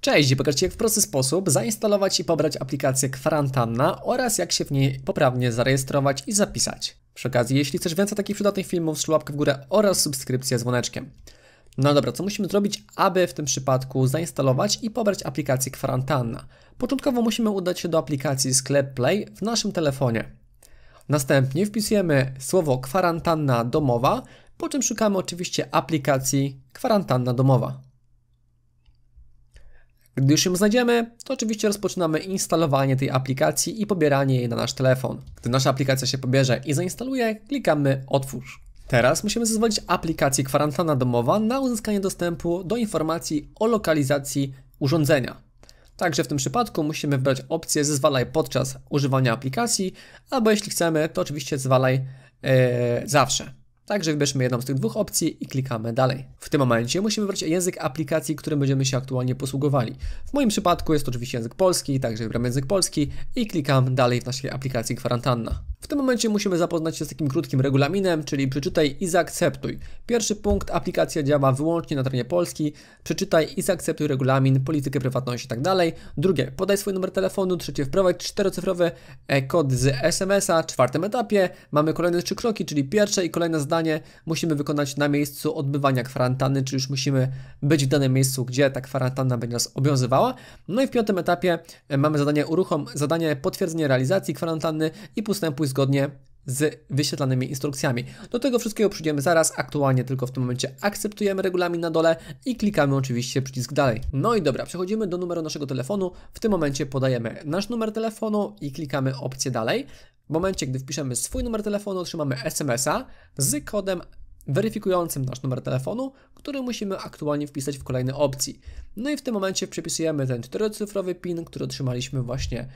Cześć i pokażę jak w prosty sposób zainstalować i pobrać aplikację Kwarantanna oraz jak się w niej poprawnie zarejestrować i zapisać. Przy okazji, jeśli chcesz więcej takich przydatnych filmów, strzel łapkę w górę oraz subskrypcję z dzwoneczkiem. No dobra, co musimy zrobić, aby w tym przypadku zainstalować i pobrać aplikację Kwarantanna? Początkowo musimy udać się do aplikacji Sklep Play w naszym telefonie. Następnie wpisujemy słowo kwarantanna domowa, po czym szukamy oczywiście aplikacji kwarantanna domowa. Gdy już ją znajdziemy, to oczywiście rozpoczynamy instalowanie tej aplikacji i pobieranie jej na nasz telefon. Gdy nasza aplikacja się pobierze i zainstaluje, klikamy Otwórz. Teraz musimy zezwolić aplikacji Kwarantana domowa na uzyskanie dostępu do informacji o lokalizacji urządzenia. Także w tym przypadku musimy wybrać opcję zezwalaj podczas używania aplikacji, albo jeśli chcemy, to oczywiście zezwalaj yy, e, zawsze. Także wybierzmy jedną z tych dwóch opcji i klikamy dalej. W tym momencie musimy wybrać język aplikacji, którym będziemy się aktualnie posługowali. W moim przypadku jest to oczywiście język polski, także wybieram język polski i klikam dalej w naszej aplikacji kwarantanna tym momencie musimy zapoznać się z takim krótkim regulaminem, czyli przeczytaj i zaakceptuj. Pierwszy punkt, aplikacja działa wyłącznie na terenie Polski. Przeczytaj i zaakceptuj regulamin, politykę prywatności itd. Tak Drugie, podaj swój numer telefonu. Trzecie, wprowadź czterocyfrowy e, kod z SMS-a. Czwartym etapie mamy kolejne trzy kroki, czyli pierwsze i kolejne zdanie musimy wykonać na miejscu odbywania kwarantanny, czyli już musimy być w danym miejscu, gdzie ta kwarantanna będzie nas obowiązywała. No i w piątym etapie e, mamy zadanie uruchom, zadanie potwierdzenie realizacji kwarantanny i postępuj zgodnie zgodnie z wyświetlanymi instrukcjami. Do tego wszystkiego przyjdziemy zaraz, aktualnie tylko w tym momencie akceptujemy regulamin na dole i klikamy oczywiście przycisk dalej. No i dobra, przechodzimy do numeru naszego telefonu, w tym momencie podajemy nasz numer telefonu i klikamy opcję dalej. W momencie, gdy wpiszemy swój numer telefonu, otrzymamy SMS-a z kodem weryfikującym nasz numer telefonu, który musimy aktualnie wpisać w kolejne opcji. No i w tym momencie przepisujemy ten czterocyfrowy PIN, który otrzymaliśmy właśnie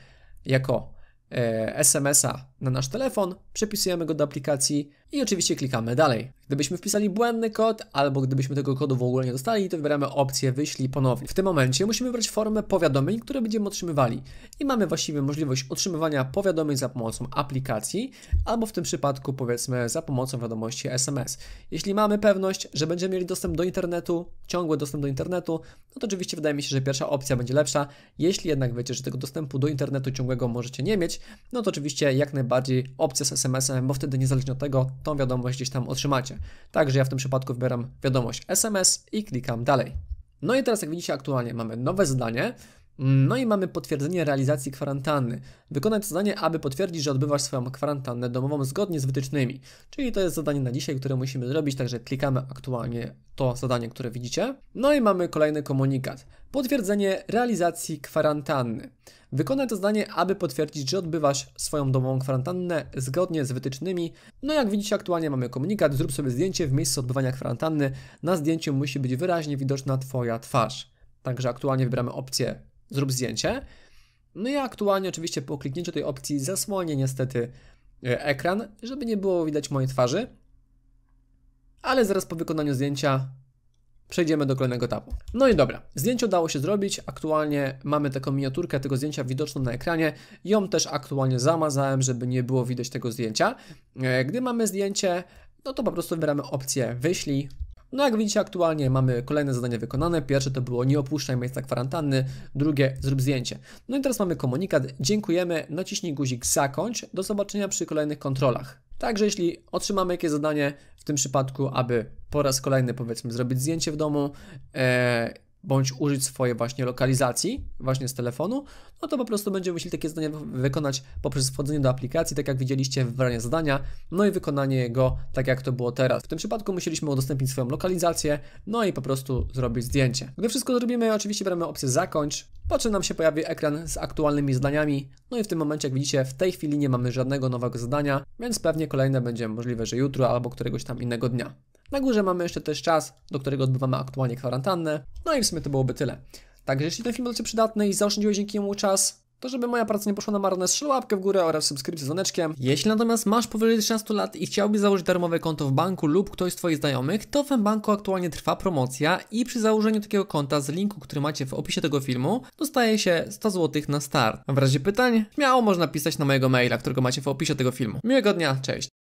jako E, SMS-a na nasz telefon, przepisujemy go do aplikacji i oczywiście klikamy dalej. Gdybyśmy wpisali błędny kod, albo gdybyśmy tego kodu w ogóle nie dostali, to wybieramy opcję wyślij ponownie. W tym momencie musimy wybrać formę powiadomień, które będziemy otrzymywali i mamy właściwie możliwość otrzymywania powiadomień za pomocą aplikacji, albo w tym przypadku powiedzmy za pomocą wiadomości SMS. Jeśli mamy pewność, że będziemy mieli dostęp do internetu, ciągły dostęp do internetu, no to oczywiście wydaje mi się, że pierwsza opcja będzie lepsza. Jeśli jednak wiecie, że tego dostępu do internetu ciągłego możecie nie mieć, no to oczywiście jak najbardziej opcja z SMS-em, bo wtedy niezależnie od tego, tą wiadomość gdzieś tam otrzymacie. Także ja w tym przypadku wybieram wiadomość SMS i klikam dalej. No i teraz jak widzicie aktualnie mamy nowe zadanie, no i mamy potwierdzenie realizacji kwarantanny. Wykonać zadanie, aby potwierdzić, że odbywasz swoją kwarantannę domową zgodnie z wytycznymi. Czyli to jest zadanie na dzisiaj, które musimy zrobić, także klikamy aktualnie to zadanie, które widzicie. No i mamy kolejny komunikat. Potwierdzenie realizacji kwarantanny. Wykonaj to zadanie, aby potwierdzić, że odbywasz swoją domową kwarantannę zgodnie z wytycznymi. No jak widzicie aktualnie mamy komunikat, zrób sobie zdjęcie w miejscu odbywania kwarantanny. Na zdjęciu musi być wyraźnie widoczna Twoja twarz. Także aktualnie wybieramy opcję zrób zdjęcie. No i aktualnie oczywiście po kliknięciu tej opcji zasłonię niestety e, ekran, żeby nie było widać mojej twarzy. Ale zaraz po wykonaniu zdjęcia przejdziemy do kolejnego etapu. No i dobra, zdjęcie udało się zrobić, aktualnie mamy taką miniaturkę tego zdjęcia widoczną na ekranie, ją też aktualnie zamazałem, żeby nie było widać tego zdjęcia. E, gdy mamy zdjęcie, no to po prostu wybieramy opcję wyślij, no jak widzicie aktualnie mamy kolejne zadanie wykonane. Pierwsze to było nie opuszczaj miejsca kwarantanny, drugie zrób zdjęcie. No i teraz mamy komunikat. Dziękujemy, naciśnij guzik zakończ. Do zobaczenia przy kolejnych kontrolach. Także jeśli otrzymamy jakieś zadanie, w tym przypadku, aby po raz kolejny powiedzmy zrobić zdjęcie w domu, e, bądź użyć swojej właśnie lokalizacji, właśnie z telefonu, no to po prostu będziemy musieli takie zadanie wykonać poprzez wchodzenie do aplikacji, tak jak widzieliście, wybranie zadania, no i wykonanie jego tak jak to było teraz. W tym przypadku musieliśmy udostępnić swoją lokalizację, no i po prostu zrobić zdjęcie. Gdy wszystko zrobimy, oczywiście bierzemy opcję zakończ, po czym nam się pojawi ekran z aktualnymi zadaniami, no i w tym momencie, jak widzicie, w tej chwili nie mamy żadnego nowego zadania, więc pewnie kolejne będzie możliwe, że jutro albo któregoś tam innego dnia. Na górze mamy jeszcze też czas, do którego odbywamy aktualnie kwarantannę. No i w sumie to byłoby tyle. Także jeśli ten film był przydatny i zaoszczędziłeś dzięki niemu czas, to żeby moja praca nie poszła na marne, strzel łapkę w górę oraz subskrypcję z dzwoneczkiem. Jeśli natomiast masz powyżej 13 lat i chciałbyś założyć darmowe konto w banku lub ktoś z Twoich znajomych, to w banku aktualnie trwa promocja i przy założeniu takiego konta z linku, który macie w opisie tego filmu, dostaje się 100 zł na start. W razie pytań, śmiało można pisać na mojego maila, którego macie w opisie tego filmu. Miłego dnia, cześć!